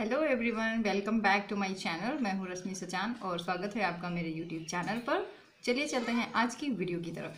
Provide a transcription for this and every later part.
hello everyone welcome back to my channel मैं हूँ रश्मि सचान और स्वागत है आपका मेरे यूट्यूब चैनल पर चलिए चलते हैं आज की वीडियो की तरफ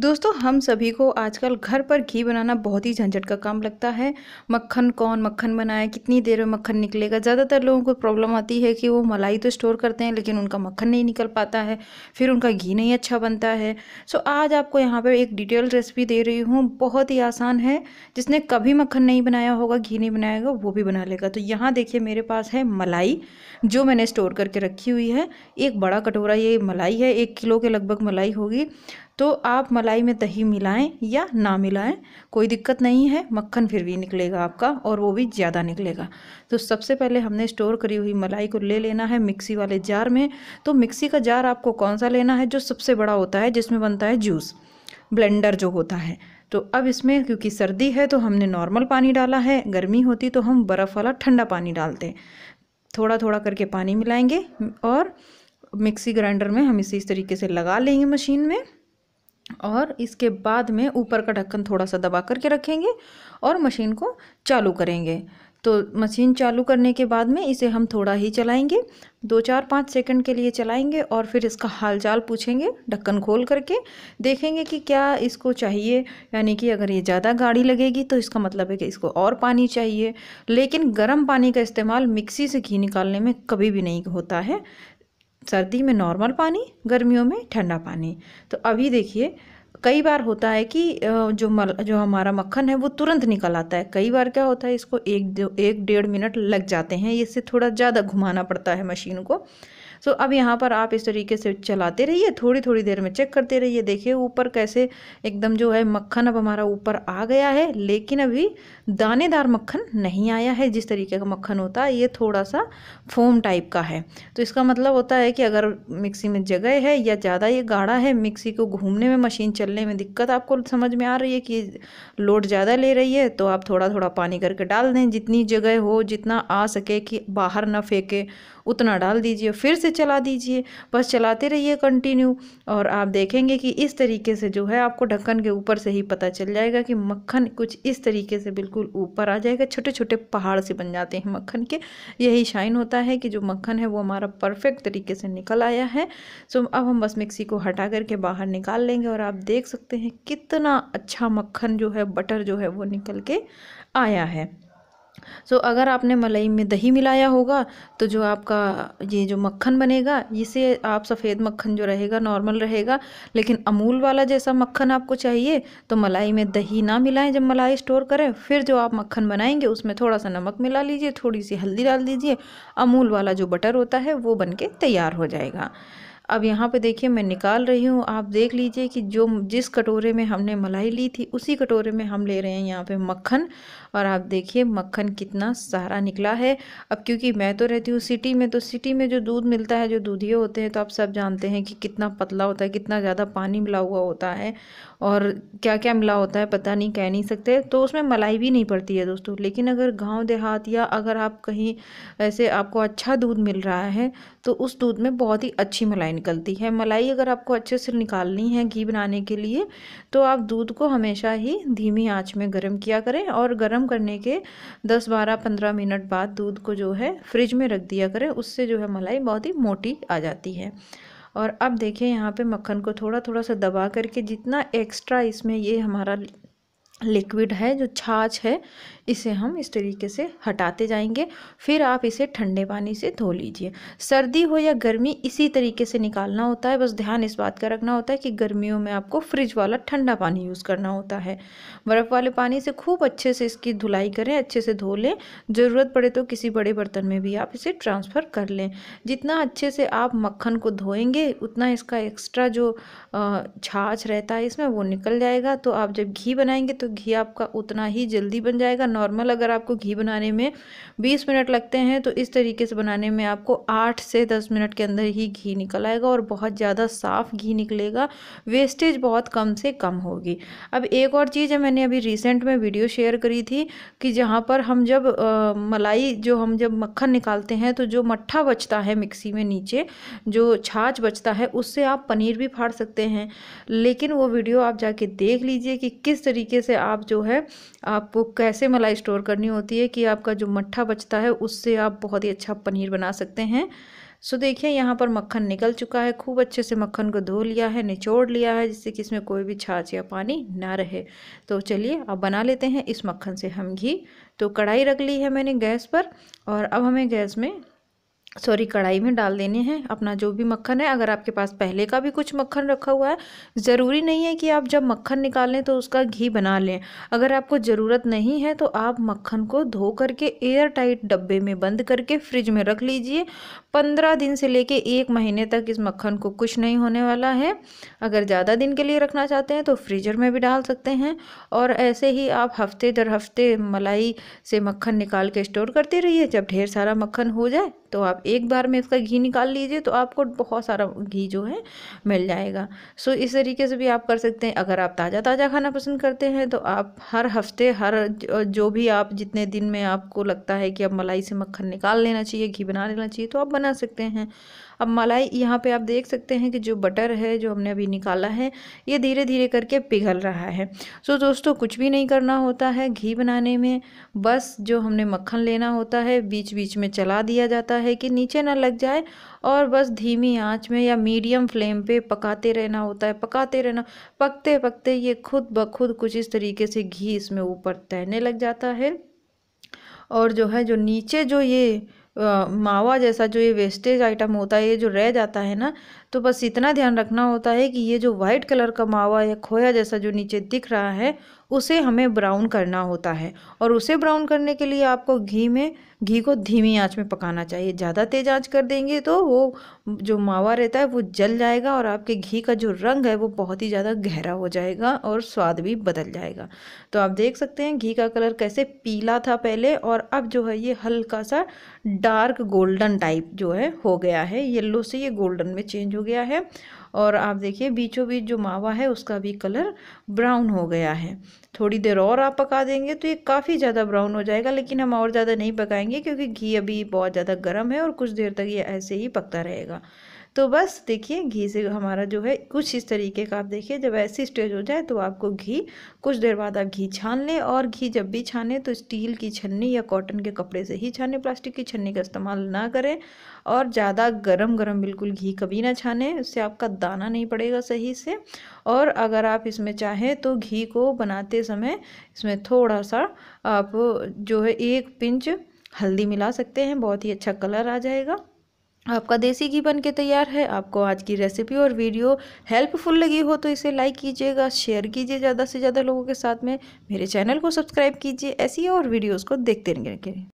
दोस्तों हम सभी को आजकल घर पर घी बनाना बहुत ही झंझट का काम लगता है मक्खन कौन मक्खन बनाए कितनी देर में मक्खन निकलेगा ज़्यादातर लोगों को प्रॉब्लम आती है कि वो मलाई तो स्टोर करते हैं लेकिन उनका मक्खन नहीं निकल पाता है फिर उनका घी नहीं अच्छा बनता है सो आज आपको यहाँ पर एक डिटेल रेसिपी दे रही हूँ बहुत ही आसान है जिसने कभी मक्खन नहीं बनाया होगा घी नहीं बनाएगा वो भी बना लेगा तो यहाँ देखिए मेरे पास है मलाई जो मैंने स्टोर करके रखी हुई है एक बड़ा कटोरा ये मलाई है एक किलो के लगभग मलाई होगी तो आप मलाई में दही मिलाएं या ना मिलाएं कोई दिक्कत नहीं है मक्खन फिर भी निकलेगा आपका और वो भी ज़्यादा निकलेगा तो सबसे पहले हमने स्टोर करी हुई मलाई को ले लेना है मिक्सी वाले जार में तो मिक्सी का जार आपको कौन सा लेना है जो सबसे बड़ा होता है जिसमें बनता है जूस ब्लेंडर जो होता है तो अब इसमें क्योंकि सर्दी है तो हमने नॉर्मल पानी डाला है गर्मी होती तो हम बर्फ़ वाला ठंडा पानी डालते थोड़ा थोड़ा करके पानी मिलाएंगे और मिक्सी ग्राइंडर में हम इसे इस तरीके से लगा लेंगे मशीन में और इसके बाद में ऊपर का ढक्कन थोड़ा सा दबा करके रखेंगे और मशीन को चालू करेंगे तो मशीन चालू करने के बाद में इसे हम थोड़ा ही चलाएंगे दो चार पाँच सेकंड के लिए चलाएंगे और फिर इसका हालचाल पूछेंगे ढक्कन खोल करके देखेंगे कि क्या इसको चाहिए यानी कि अगर ये ज़्यादा गाढ़ी लगेगी तो इसका मतलब है कि इसको और पानी चाहिए लेकिन गर्म पानी का इस्तेमाल मिक्सी से घी निकालने में कभी भी नहीं होता है सर्दी में नॉर्मल पानी गर्मियों में ठंडा पानी तो अभी देखिए कई बार होता है कि जो मल जो हमारा मक्खन है वो तुरंत निकल आता है कई बार क्या होता है इसको एक एक डेढ़ मिनट लग जाते हैं इससे थोड़ा ज़्यादा घुमाना पड़ता है मशीन को सो अब यहाँ पर आप इस तरीके से चलाते रहिए थोड़ी थोड़ी देर में चेक करते रहिए देखिए ऊपर कैसे एकदम जो है मक्खन अब हमारा ऊपर आ गया है लेकिन अभी दानेदार मक्खन नहीं आया है जिस तरीके का मक्खन होता है ये थोड़ा सा फोम टाइप का है तो इसका मतलब होता है कि अगर मिक्सी में जगह है या ज़्यादा ये गाढ़ा है मिक्सी को घूमने में मशीन चलने में दिक्कत आपको समझ में आ रही है कि लोड ज़्यादा ले रही है तो आप थोड़ा थोड़ा पानी करके डाल दें जितनी जगह हो जितना आ सके कि बाहर ना फेंके उतना डाल दीजिए फिर से चला दीजिए बस चलाते रहिए कंटिन्यू और आप देखेंगे कि इस तरीके से जो है आपको ढक्कन के ऊपर से ही पता चल जाएगा कि मक्खन कुछ इस तरीके से बिल्कुल ऊपर आ जाएगा छोटे छोटे पहाड़ से बन जाते हैं मक्खन के यही शाइन होता है कि जो मक्खन है वो हमारा परफेक्ट तरीके से निकल आया है सो अब हम बस मिक्सी को हटा करके बाहर निकाल लेंगे और आप देख सकते हैं कितना अच्छा मक्खन जो है बटर जो है वो निकल के आया है सो अगर आपने मलाई में दही मिलाया होगा तो जो आपका ये जो मक्खन बनेगा इसे आप सफ़ेद मक्खन जो रहेगा नॉर्मल रहेगा लेकिन अमूल वाला जैसा मक्खन आपको चाहिए तो मलाई में दही ना मिलाएं जब मलाई स्टोर करें फिर जो आप मक्खन बनाएंगे उसमें थोड़ा सा नमक मिला लीजिए थोड़ी सी हल्दी डाल दीजिए अमूल वाला जो बटर होता है वो बन के तैयार हो जाएगा अब यहाँ पे देखिए मैं निकाल रही हूँ आप देख लीजिए कि जो जिस कटोरे में हमने मलाई ली थी उसी कटोरे में हम ले रहे हैं यहाँ पे मक्खन और आप देखिए मक्खन कितना सारा निकला है अब क्योंकि मैं तो रहती हूँ सिटी में तो सिटी में जो दूध मिलता है जो दूधिए होते हैं तो आप सब जानते हैं कि कितना पतला होता है कितना ज़्यादा पानी मिला हुआ होता है और क्या क्या मिला होता है पता नहीं कह नहीं सकते तो उसमें मलाई भी नहीं पड़ती है दोस्तों लेकिन अगर गाँव देहात या अगर आप कहीं ऐसे आपको अच्छा दूध मिल रहा है तो उस दूध में बहुत ही अच्छी मलाई निकलती है मलाई अगर आपको अच्छे से निकालनी है घी बनाने के लिए तो आप दूध को हमेशा ही धीमी आंच में गर्म किया करें और गर्म करने के 10 बारह 15 मिनट बाद दूध को जो है फ्रिज में रख दिया करें उससे जो है मलाई बहुत ही मोटी आ जाती है और अब देखें यहाँ पर मक्खन को थोड़ा थोड़ा सा दबा करके जितना एक्स्ट्रा इसमें ये हमारा लिक्विड है जो छाछ है इसे हम इस तरीके से हटाते जाएंगे फिर आप इसे ठंडे पानी से धो लीजिए सर्दी हो या गर्मी इसी तरीके से निकालना होता है बस ध्यान इस बात का रखना होता है कि गर्मियों में आपको फ्रिज वाला ठंडा पानी यूज़ करना होता है बर्फ़ वाले पानी से खूब अच्छे से इसकी धुलाई करें अच्छे से धो लें ज़रूरत पड़े तो किसी बड़े बर्तन में भी आप इसे ट्रांसफ़र कर लें जितना अच्छे से आप मक्खन को धोएंगे उतना इसका एक्स्ट्रा जो छाछ रहता है इसमें वो निकल जाएगा तो आप जब घी बनाएंगे तो घी आपका उतना ही जल्दी बन जाएगा नॉर्मल अगर आपको घी बनाने में 20 मिनट लगते हैं तो इस तरीके से बनाने में आपको 8 से 10 मिनट के अंदर ही घी निकल आएगा और बहुत ज़्यादा साफ़ घी निकलेगा वेस्टेज बहुत कम से कम होगी अब एक और चीज़ है मैंने अभी रिसेंट में वीडियो शेयर करी थी कि जहाँ पर हम जब आ, मलाई जो हम जब मक्खन निकालते हैं तो जो मट्ठा बचता है मिक्सी में नीचे जो छाछ बचता है उससे आप पनीर भी फाड़ सकते हैं लेकिन वो वीडियो आप जाके देख लीजिए कि किस तरीके से आप जो है आपको कैसे मलाई सप्लाई स्टोर करनी होती है कि आपका जो मट्ठा बचता है उससे आप बहुत ही अच्छा पनीर बना सकते हैं सो देखिए यहाँ पर मक्खन निकल चुका है खूब अच्छे से मक्खन को धो लिया है निचोड़ लिया है जिससे कि इसमें कोई भी छाछ या पानी ना रहे तो चलिए अब बना लेते हैं इस मक्खन से हम घी तो कढ़ाई रख ली है मैंने गैस पर और अब हमें गैस में सॉरी कढ़ाई में डाल देने हैं अपना जो भी मक्खन है अगर आपके पास पहले का भी कुछ मक्खन रखा हुआ है ज़रूरी नहीं है कि आप जब मक्खन निकालें तो उसका घी बना लें अगर आपको ज़रूरत नहीं है तो आप मक्खन को धो करके एयर टाइट डब्बे में बंद करके फ्रिज में रख लीजिए पंद्रह दिन से लेके एक महीने तक इस मक्खन को कुछ नहीं होने वाला है अगर ज़्यादा दिन के लिए रखना चाहते हैं तो फ्रीजर में भी डाल सकते हैं और ऐसे ही आप हफ्ते दर हफ्ते मलाई से मक्खन निकाल के स्टोर करते रहिए जब ढेर सारा मक्खन हो जाए तो आप एक बार में इसका घी निकाल लीजिए तो आपको बहुत सारा घी जो है मिल जाएगा सो इस तरीके से भी आप कर सकते हैं अगर आप ताज़ा ताज़ा खाना पसंद करते हैं तो आप हर हफ्ते हर जो भी आप जितने दिन में आपको लगता है कि अब मलाई से मक्खन निकाल लेना चाहिए घी बना लेना चाहिए तो आप बना सकते हैं अब मलाई यहाँ पे आप देख सकते हैं कि जो बटर है जो हमने अभी निकाला है ये धीरे धीरे करके पिघल रहा है सो so, दोस्तों कुछ भी नहीं करना होता है घी बनाने में बस जो हमने मक्खन लेना होता है बीच बीच में चला दिया जाता है कि नीचे ना लग जाए और बस धीमी आंच में या मीडियम फ्लेम पे पकाते रहना होता है पकाते रहना पकते पकते ये खुद ब खुद कुछ इस तरीके से घी इसमें ऊपर तैरने लग जाता है और जो है जो नीचे जो ये आ, मावा जैसा जो ये वेस्टेज आइटम होता है ये जो रह जाता है ना तो बस इतना ध्यान रखना होता है कि ये जो वाइट कलर का मावा या खोया जैसा जो नीचे दिख रहा है उसे हमें ब्राउन करना होता है और उसे ब्राउन करने के लिए आपको घी में घी को धीमी आंच में पकाना चाहिए ज़्यादा तेज़ आंच कर देंगे तो वो जो मावा रहता है वो जल जाएगा और आपके घी का जो रंग है वो बहुत ही ज़्यादा गहरा हो जाएगा और स्वाद भी बदल जाएगा तो आप देख सकते हैं घी का कलर कैसे पीला था पहले और अब जो है ये हल्का सा डार्क गोल्डन टाइप जो है हो गया है येल्लो से ये गोल्डन में चेंज हो गया है और आप देखिए बीचों बीच जो मावा है उसका भी कलर ब्राउन हो गया है थोड़ी देर और आप पका देंगे तो ये काफ़ी ज़्यादा ब्राउन हो जाएगा लेकिन हम और ज़्यादा नहीं पकाएंगे क्योंकि घी अभी बहुत ज़्यादा गर्म है और कुछ देर तक ये ऐसे ही पकता रहेगा तो बस देखिए घी से हमारा जो है कुछ इस तरीके का आप देखिए जब ऐसी स्टेज हो जाए तो आपको घी कुछ देर बाद आप घी छान लें और घी जब भी छाने तो स्टील की छन्नी या कॉटन के कपड़े से ही छाने प्लास्टिक की छन्नी का इस्तेमाल ना करें और ज़्यादा गर्म गरम बिल्कुल घी कभी ना छाने उससे आपका दाना नहीं पड़ेगा सही से और अगर आप इसमें चाहें तो घी को बनाते समय इसमें थोड़ा सा आप जो है एक पिंच हल्दी मिला सकते हैं बहुत ही अच्छा कलर आ जाएगा आपका देसी घी बन के तैयार है आपको आज की रेसिपी और वीडियो हेल्पफुल लगी हो तो इसे लाइक कीजिएगा शेयर कीजिए ज़्यादा से ज़्यादा लोगों के साथ में मेरे चैनल को सब्सक्राइब कीजिए ऐसी और वीडियोस को देखते रहेंगे